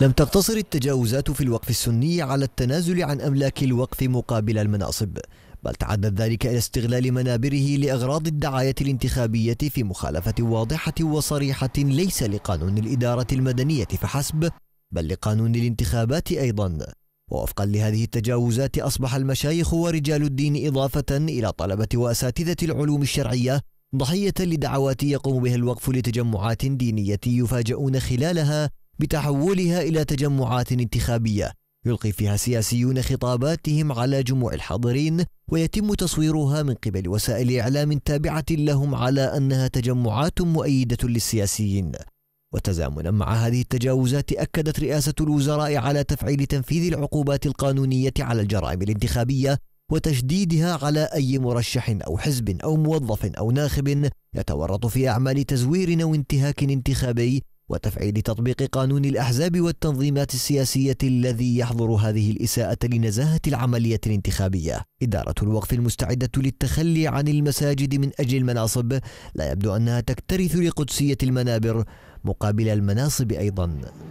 لم تقتصر التجاوزات في الوقف السني على التنازل عن أملاك الوقف مقابل المناصب بل تعدى ذلك إلى استغلال منابره لأغراض الدعاية الانتخابية في مخالفة واضحة وصريحة ليس لقانون الإدارة المدنية فحسب بل لقانون الانتخابات أيضا ووفقا لهذه التجاوزات أصبح المشايخ ورجال الدين إضافة إلى طلبة وأساتذة العلوم الشرعية ضحية لدعوات يقوم بها الوقف لتجمعات دينية يفاجؤون خلالها بتحولها إلى تجمعات انتخابية يلقي فيها السياسيون خطاباتهم على جموع الحاضرين ويتم تصويرها من قبل وسائل إعلام تابعة لهم على أنها تجمعات مؤيدة للسياسيين وتزامنا مع هذه التجاوزات أكدت رئاسة الوزراء على تفعيل تنفيذ العقوبات القانونية على الجرائم الانتخابية وتشديدها على أي مرشح أو حزب أو موظف أو ناخب يتورط في أعمال تزوير أو انتهاك انتخابي وتفعيل تطبيق قانون الأحزاب والتنظيمات السياسية الذي يحظر هذه الإساءة لنزاهة العملية الانتخابية إدارة الوقف المستعدة للتخلي عن المساجد من أجل المناصب لا يبدو أنها تكترث لقدسية المنابر مقابل المناصب أيضاً